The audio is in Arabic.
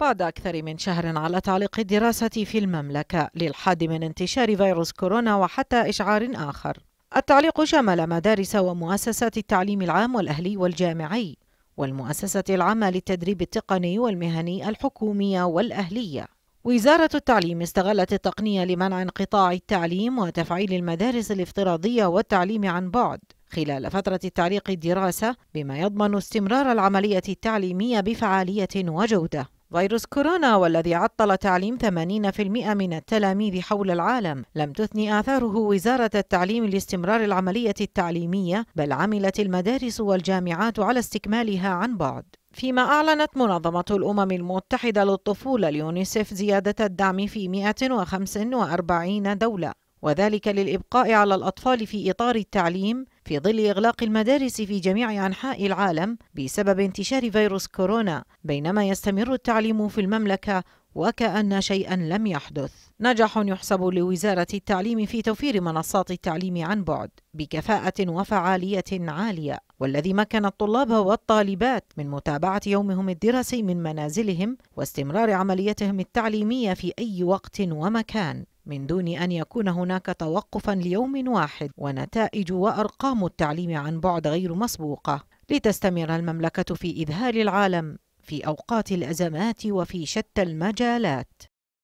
بعد أكثر من شهر على تعليق الدراسة في المملكة للحد من انتشار فيروس كورونا وحتى إشعار آخر التعليق شمل مدارس ومؤسسات التعليم العام والأهلي والجامعي والمؤسسة العامة للتدريب التقني والمهني الحكومية والأهلية وزارة التعليم استغلت التقنية لمنع انقطاع التعليم وتفعيل المدارس الافتراضية والتعليم عن بعد خلال فترة التعليق الدراسة بما يضمن استمرار العملية التعليمية بفعالية وجودة فيروس كورونا والذي عطل تعليم 80% من التلاميذ حول العالم لم تثني آثاره وزارة التعليم لاستمرار العملية التعليمية بل عملت المدارس والجامعات على استكمالها عن بعد فيما أعلنت منظمة الأمم المتحدة للطفولة اليونيسف زيادة الدعم في 145 دولة وذلك للإبقاء على الأطفال في إطار التعليم في ظل إغلاق المدارس في جميع أنحاء العالم بسبب انتشار فيروس كورونا بينما يستمر التعليم في المملكة وكأن شيئا لم يحدث نجاح يحسب لوزارة التعليم في توفير منصات التعليم عن بعد بكفاءة وفعالية عالية والذي مكن الطلاب والطالبات من متابعة يومهم الدراسي من منازلهم واستمرار عمليتهم التعليمية في أي وقت ومكان من دون أن يكون هناك توقفا ليوم واحد ونتائج وأرقام التعليم عن بعد غير مسبوقة لتستمر المملكة في إذهال العالم في أوقات الأزمات وفي شتى المجالات